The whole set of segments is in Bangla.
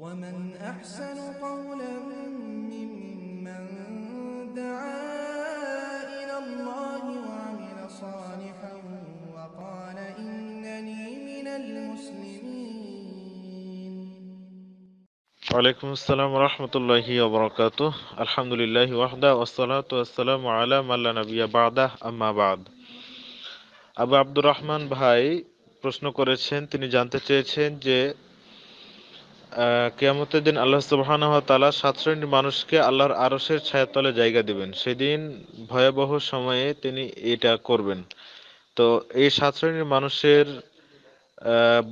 ومن أحسن قولا ممن دعا إلى الله وعمل صالحا وقال إنني من المسلمين وعليكم السلام ورحمة الله وبركاته الحمد لله وحده والصلاة والسلام على من لا نبي بعده أما بعد আবু عبد الرحمن بهاي প্রশ্ন করেছেন তিনি জানতে চেয়েছেন যে কেয়ামতের দিন আল্লাহ সুবহানাহু ওয়া তাআলা সাত শ্রেণীর মানুষকে আল্লাহর আরশের ছায়াতলে জায়গা দিবেন সেদিন ভয়াবহ সময়ে তিনি এটা করবেন তো এই সাত শ্রেণীর মানুষের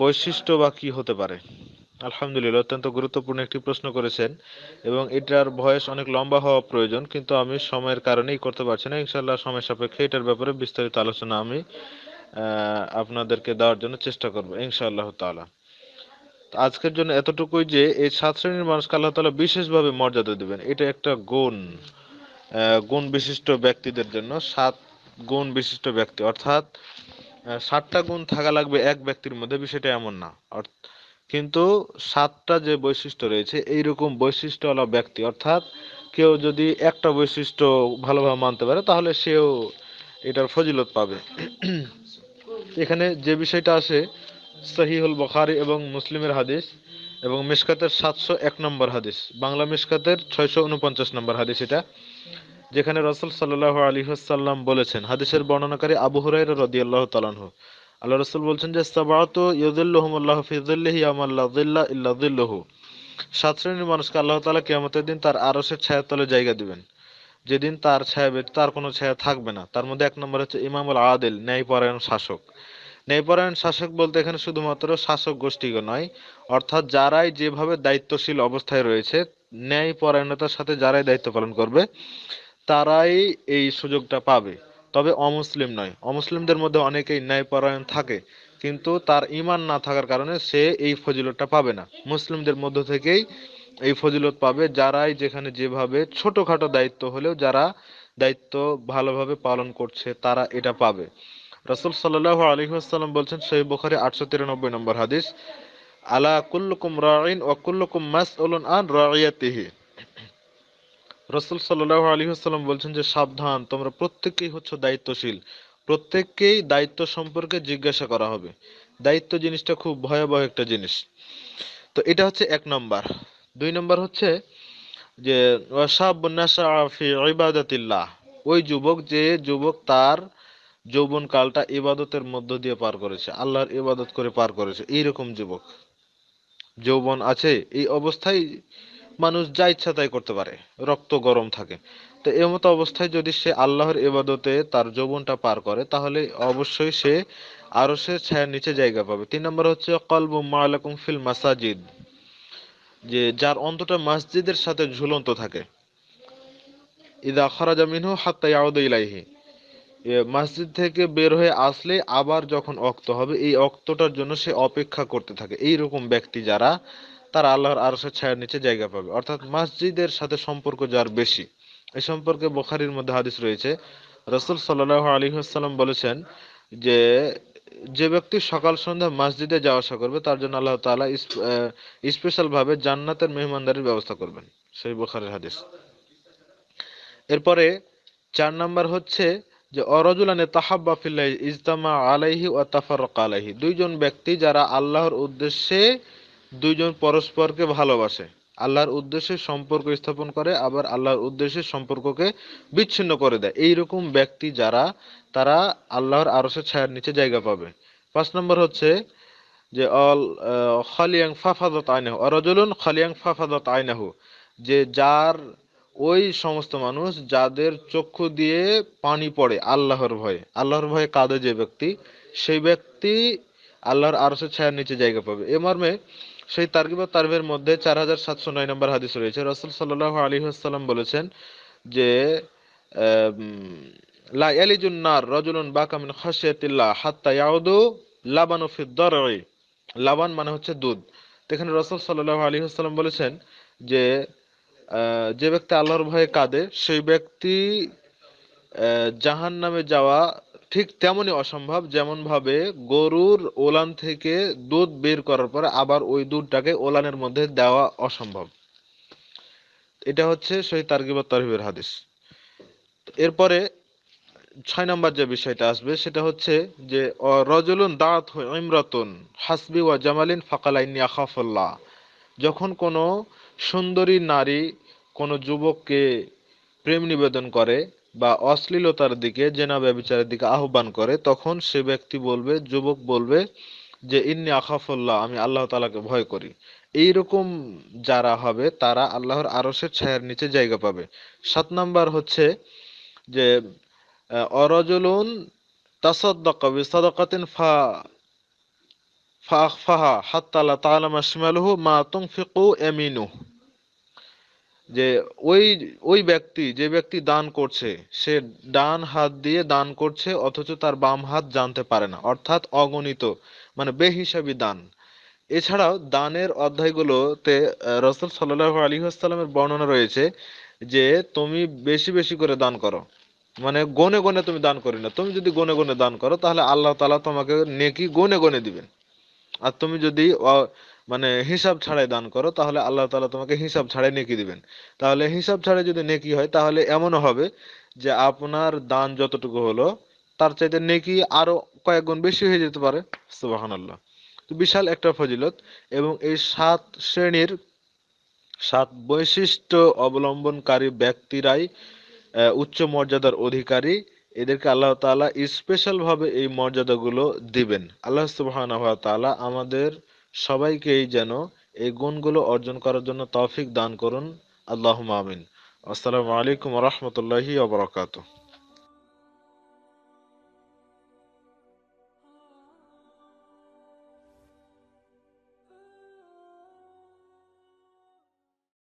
বৈশিষ্ট্য বা কি হতে পারে আলহামদুলিল্লাহ অত্যন্ত গুরুত্বপূর্ণ একটি প্রশ্ন করেছেন এবং এটার ভয়েস অনেক লম্বা হওয়া প্রয়োজন কিন্তু আমি সময়ের কারণেই করতে পারছি না ইনশাল্লাহ সময় সাপেক্ষে এটার ব্যাপারে বিস্তারিত আলোচনা আমি আপনাদেরকে দেওয়ার জন্য চেষ্টা করবো ইনশাআল্লাহ তাআলা আজকের জন্য এতটুকুই যে এই সাত শ্রেণীর মানুষকে আল্লাহ তালা বিশেষভাবে মর্যাদা দেবেন এটা একটা গুণ গুণ বিশিষ্ট ব্যক্তিদের জন্য সাত গুণ বিশিষ্ট ব্যক্তি অর্থাৎ সাতটা গুণ থাকা লাগবে এক ব্যক্তির মধ্যে বিষয়টা এমন না কিন্তু সাতটা যে বৈশিষ্ট্য রয়েছে এইরকম বৈশিষ্ট্যওয়ালা ব্যক্তি অর্থাৎ কেউ যদি একটা বৈশিষ্ট্য ভালোভাবে মানতে পারে তাহলে সেও এটার ফজিলত পাবে এখানে যে বিষয়টা আসে সহিহুল বখারি এবং মুসলিমের হাদিস এবং মিসকাতের সাতশো এক নম্বর হাদিস বাংলা মিসকাতের ছয়শো উনপঞ্চাশ নম্বর হাদিস এটা যেখানে রসুল সাল্লাহ আলহিহাসাল্লাম বলেছেন হাদিসের বর্ণনাকারী আবু হরাই রদি আল্লাহ তালানহ আল্লাহ রসুল বলছেন যে সাবাত ইউদুল্লাহমুল্লাহ ফিজুল্লাহি আমাল্লাহ ইল্লাহ সাত শ্রেণীর মানুষকে আল্লাহ তালা কিয়ামতের দিন তার আরসের ছায়া তলে জায়গা দিবেন যেদিন তার ছায়া তার কোনো ছায়া থাকবে না তার মধ্যে এক নম্বর হচ্ছে ইমামুল আদিল ন্যায়পরায়ণ শাসক ন্যায়পরায়ণ শাসক বলতে এখানে শুধুমাত্র শাসক গোষ্ঠীকে নয় অর্থাৎ যারাই যেভাবে দায়িত্বশীল অবস্থায় রয়েছে ন্যায়পরায়ণতার সাথে যারাই দায়িত্ব পালন করবে তারাই এই সুযোগটা পাবে তবে অমুসলিম নয় অমুসলিমদের মধ্যে অনেকেই ন্যায়পরায়ণ থাকে কিন্তু তার ইমান না থাকার কারণে সে এই ফজিলতটা পাবে না মুসলিমদের মধ্য থেকেই এই ফজিলত পাবে যারাই যেখানে যেভাবে ছোটখাটো দায়িত্ব হলেও যারা দায়িত্ব ভালোভাবে পালন করছে তারা এটা পাবে রসুল সাল্লাহ আলহিহাসাল্লাম বলছেন সেই বোখারি আটশো তিরানব্বই নম্বর হাদিস আলা কুল্লুকুম রাইন ও কুল্লুকুম মাস উলুন আন রাইয়াতিহি রসুল সাল্লাহ আলহিহাসাল্লাম বলছেন যে সাবধান তোমরা প্রত্যেকেই হচ্ছে দায়িত্বশীল প্রত্যেককেই দায়িত্ব সম্পর্কে জিজ্ঞাসা করা হবে দায়িত্ব জিনিসটা খুব ভয়াবহ একটা জিনিস তো এটা হচ্ছে এক নম্বর দুই নম্বর হচ্ছে যে ওয়াসাবনাসা ফি ওই যুবক যে যুবক তার যৌবন কালটা ইবাদতের মধ্য দিয়ে পার করেছে আল্লাহর ইবাদত করে পার করেছে এইরকম যুবক যৌবন আছে এই অবস্থায় মানুষ যা ইচ্ছা তাই করতে পারে রক্ত গরম থাকে তো এমত অবস্থায় যদি সে আল্লাহর ইবাদতে তার যৌবনটা পার করে তাহলে অবশ্যই সে আরো সে ছায়ার নিচে জায়গা পাবে তিন নম্বর হচ্ছে কলব মালাকুম ফিল মাসাজিদ যে যার অন্তটা মসজিদের সাথে ঝুলন্ত থাকে ইদা খরাজা মিনহু হাত্তা ইয়াউদু ইলাইহি মসজিদ থেকে বের হয়ে আসলে আবার যখন অক্ত হবে এই অক্তটার জন্য সে অপেক্ষা করতে থাকে এই রকম ব্যক্তি যারা তারা আল্লাহর আরশের ছায়ার নিচে জায়গা পাবে অর্থাৎ মসজিদের সাথে সম্পর্ক যার বেশি এ সম্পর্কে বোখারির মধ্যে হাদিস রয়েছে রসুল সাল্লাহ আলী বলেছেন যে যে ব্যক্তি সকাল সন্ধ্যা মসজিদে যাওয়া আসা করবে তার জন্য আল্লাহ তালা স্পেশালভাবে জান্নাতের মেহমানদারির ব্যবস্থা করবেন সেই বোখারের হাদিস এরপরে চার নাম্বার হচ্ছে যে অরজুলানে তাহাব্বা ফিল্লাহ ইজতামা আলাইহি ও তাফারক আলাইহি দুইজন ব্যক্তি যারা আল্লাহর উদ্দেশ্যে দুইজন পরস্পরকে ভালোবাসে আল্লাহর উদ্দেশ্যে সম্পর্ক স্থাপন করে আবার আল্লাহর উদ্দেশ্যে সম্পর্ককে বিচ্ছিন্ন করে দেয় এইরকম ব্যক্তি যারা তারা আল্লাহর আরসের ছায়ার নিচে জায়গা পাবে পাঁচ নম্বর হচ্ছে যে অল খালিয়াং ফাফাদত আইনাহু অরজুলুন খালিয়াং ফাফাদত আইনাহু যে যার ওই সমস্ত মানুষ যাদের চক্ষু দিয়ে পানি পড়ে আল্লাহর ভয়ে আল্লাহর ভয়ে কাঁদে যে ব্যক্তি সেই ব্যক্তি আল্লাহর আরশের ছায়ার নিচে জায়গা পাবে এ মর্মে সেই তার্গিব তার্বের মধ্যে চার হাজার সাতশো নয় নম্বর হাদিস রয়েছে রসুল সাল্লাহ আলী আসসালাম বলেছেন যে লা ইয়ালিজুন্নার রজুলুন বাকামিন খাসিয়াতিল্লাহ হাত্তা ইয়াউদু লাবানু ফিদ্দরই লাবান মানে হচ্ছে দুধ এখানে রসুল সাল্লাহ আলী আসসালাম বলেছেন যে যে ব্যক্তি আল্লাহর ভয়ে কাঁদে সেই ব্যক্তি জাহান নামে যাওয়া ঠিক তেমনই অসম্ভব যেমন ভাবে গরুর ওলান থেকে দুধ বের করার পরে আবার ওই দুধটাকে ওলানের মধ্যে দেওয়া অসম্ভব এটা হচ্ছে সেই তারগিব তারহিবের হাদিস এরপরে ছয় নম্বর যে বিষয়টা আসবে সেটা হচ্ছে যে রজলুন দাঁত ইমরাতুন হাসবি ওয়া জামালিন ফাকালাইনি আখাফুল্লাহ যখন কোনো সুন্দরী নারী কোনো যুবককে প্রেম নিবেদন করে বা অশ্লীলতার দিকে জেনা ব্যবচারের দিকে আহ্বান করে তখন সে ব্যক্তি বলবে যুবক বলবে যে ইন্নি আখাফুল্লাহ আমি আল্লাহ তালাকে ভয় করি এই রকম যারা হবে তারা আল্লাহর আরসের ছায়ার নিচে জায়গা পাবে সাত নাম্বার হচ্ছে যে অরজলুন তাসদ্দাকা বিসাদাকাতিন ফা ফাহফাহা হাত্তালা তালামা শিমালুহু মা তুংফিকু এমিনু যে ওই ওই ব্যক্তি যে ব্যক্তি দান করছে সে ডান হাত দিয়ে দান করছে অথচ তার বাম হাত জানতে পারে না অর্থাৎ অগণিত মানে বেহিসাবি দান এছাড়াও দানের অধ্যায়গুলোতে রসুল সাল্লাহ আলী আসসালামের বর্ণনা রয়েছে যে তুমি বেশি বেশি করে দান করো মানে গনে গনে তুমি দান করি না তুমি যদি গনে গনে দান করো তাহলে আল্লাহ তালা তোমাকে নেকি গনে গনে দিবেন আর তুমি যদি মানে হিসাব ছাড়াই দান করো তাহলে আল্লাহ তালা তোমাকে হিসাব ছাড়াই নেকি দিবেন তাহলে হিসাব ছাড়াই যদি নেকি হয় তাহলে এমনও হবে যে আপনার দান যতটুকু হলো তার চাইতে নেকি আরো কয়েক গুণ বেশি হয়ে যেতে পারে সুবাহান আল্লাহ তো বিশাল একটা ফজিলত এবং এই সাত শ্রেণীর সাত বৈশিষ্ট্য অবলম্বনকারী ব্যক্তিরাই উচ্চ মর্যাদার অধিকারী এদেরকে আল্লাহ তালা স্পেশালভাবে এই মর্যাদাগুলো দিবেন আল্লাহ সুবাহ তালা আমাদের সবাইকেই যেন এই গুণগুলো অর্জন করার জন্য তৌফিক দান করুন আল্লাহ মামিন আসসালামু আলাইকুম রহমতুল্লাহি আবরকাত